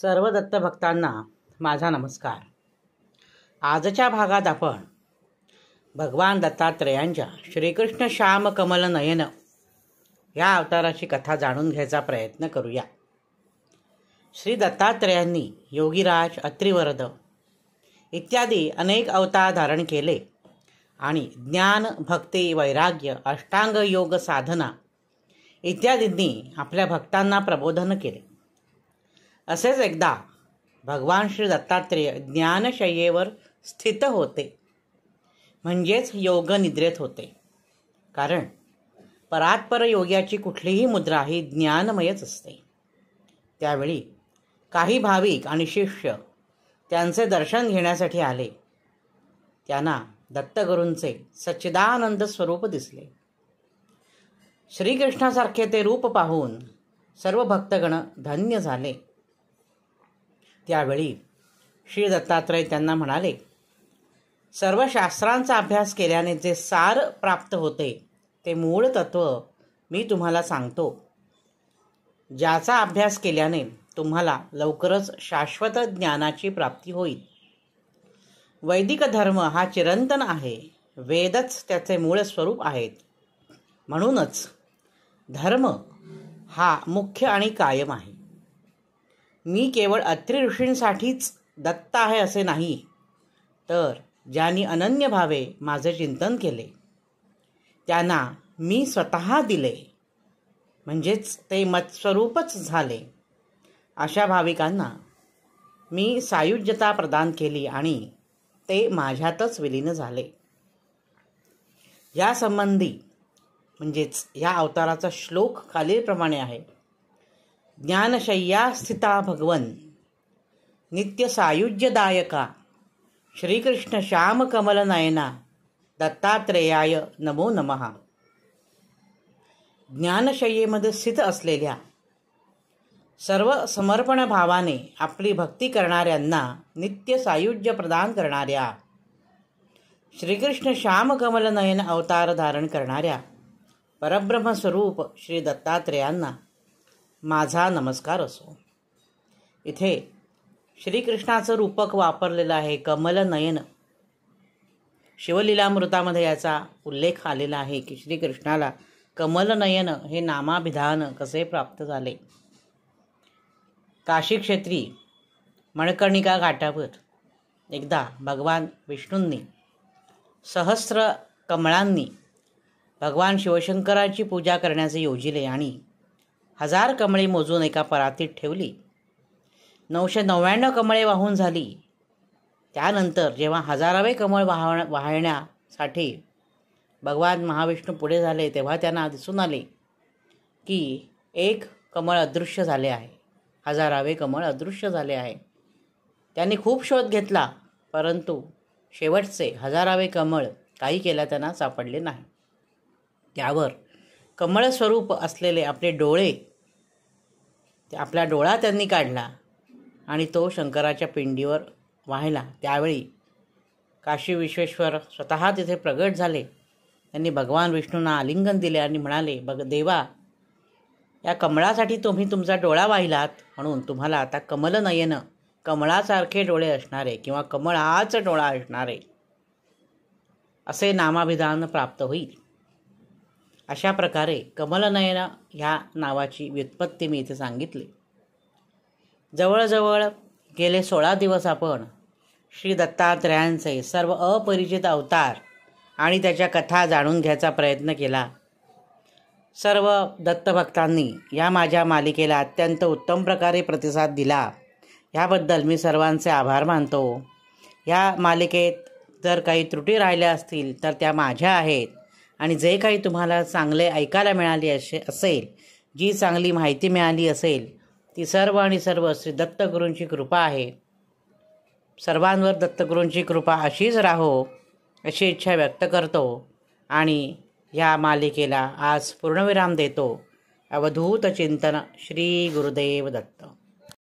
सर्व दत्तभक्तांना माझा नमस्कार आजच्या भागात आपण भगवान दत्तात्रेयांच्या श्रीकृष्ण श्याम कमल नयन या अवताराची कथा जाणून घ्यायचा प्रयत्न करूया श्री दत्तात्रयांनी योगीराज अत्रिवरद इत्यादी अनेक अवतार धारण केले आणि ज्ञान भक्ती वैराग्य अष्टांग योग साधना इत्यादींनी आपल्या भक्तांना प्रबोधन केले असेच एकदा भगवान श्री दत्तात्रेय ज्ञानशय्येवर स्थित होते म्हणजेच योगनिद्रेत होते कारण परात्पर योग्याची कुठलीही मुद्रा ही ज्ञानमयच असते त्यावेळी काही भाविक आणि शिष्य त्यांचे दर्शन घेण्यासाठी आले त्यांना दत्तगुरूंचे सच्चिदानंद स्वरूप दिसले श्रीकृष्णासारखे ते रूप पाहून सर्व भक्तगण धन्य झाले त्यावेळी श्री दत्तात्रय त्यांना म्हणाले सर्व शास्त्रांचा अभ्यास केल्याने जे सार प्राप्त होते ते मूळ तत्त्व मी तुम्हाला सांगतो ज्याचा अभ्यास केल्याने तुम्हाला लवकरच शाश्वत ज्ञानाची प्राप्ती होईल वैदिक धर्म हा चिरंतन आहे वेदच त्याचे मूळ स्वरूप आहेत म्हणूनच धर्म हा मुख्य आणि कायम आहे मी केवळ अत्री ऋषींसाठीच दत्त आहे असे नाही तर ज्यांनी अनन्य भावे माझे चिंतन केले त्यांना मी स्वतः दिले म्हणजेच ते मत्स्वरूपच झाले अशा भाविकांना मी सायुज्यता प्रदान केली आणि ते माझ्यातच विलीन झाले यासंबंधी म्हणजेच या अवताराचा श्लोक खालीलप्रमाणे आहे ज्ञानशय्या स्थिता भगवन नित्य सायुज्यदायका श्रीकृष्ण श्याम दत्तात्रेयाय नमो नमहा ज्ञानशय्येमध्ये स्थित असलेल्या सर्व समर्पण भावाने आपली भक्ती करणाऱ्यांना नित्य सायुज्य प्रदान करणाऱ्या श्रीकृष्ण श्याम अवतार धारण करणाऱ्या परब्रह्मस्वरूप श्री दत्तात्रेयांना माझा नमस्कार असो इथे श्रीकृष्णाचं रूपक वापरलेलं आहे कमलनयन शिवलीलामृतामध्ये याचा उल्लेख आलेला आहे की श्रीकृष्णाला कमलनयन हे नामाभिधान कसे प्राप्त झाले काशी क्षेत्री मणकर्णिका घाटावर एकदा भगवान विष्णूंनी सहस्र कमळांनी भगवान शिवशंकराची पूजा करण्याचे योजिले आणि हजार कमळे मोजून एका परातीत ठेवली नऊशे नव्याण्णव कमळे वाहून झाली त्यानंतर जेव्हा हजारावे कमळ वाह वाहण्यासाठी भगवान महाविष्णू पुढे झाले तेव्हा त्यांना दिसून आले की एक कमळ अदृश्य झाले आहे हजारावे कमळ अदृश्य झाले आहे त्यांनी खूप शोध घेतला परंतु शेवटचे हजारावे कमळ काही केल्या त्यांना सापडले नाही त्यावर कमळ स्वरूप असलेले आपले डोळे आपला डोळा त्यांनी काढला आणि तो शंकराच्या पिंडीवर वाहिला त्यावेळी काशी विश्वेश्वर स्वतः तिथे प्रगट झाले त्यांनी भगवान विष्णूंना आलिंगन दिले आणि म्हणाले बघ देवा या कमळासाठी तुम्ही तुमचा डोळा वाहिलात म्हणून तुम्हाला आता नयेनं कमळासारखे डोळे असणारे किंवा कमळाच डोळा असणारे असे नामाभिधान प्राप्त होईल अशा प्रकारे कमलनयना ह्या नावाची व्युत्पत्ती मी इथे सांगितली जवळजवळ गेले सोळा दिवस आपण श्री दत्तात्रयांचे सर्व अपरिचित अवतार आणि त्याच्या कथा जाणून घ्यायचा प्रयत्न केला सर्व दत्तभक्तांनी या माझ्या मालिकेला अत्यंत उत्तम प्रकारे प्रतिसाद दिला ह्याबद्दल मी सर्वांचे आभार मानतो ह्या मालिकेत जर काही त्रुटी राहिल्या असतील तर त्या माझ्या आहेत आणि जे काही तुम्हाला चांगले ऐकायला मिळाली असे असेल जी चांगली माहिती मिळाली असेल ती सर्व आणि सर्व श्री दत्तगुरूंची कृपा आहे सर्वांवर दत्तगुरूंची कृपा अशीच राहो अशी इच्छा व्यक्त करतो आणि ह्या मालिकेला आज पूर्णविराम देतो अवधूत चिंतन श्री गुरुदेव दत्त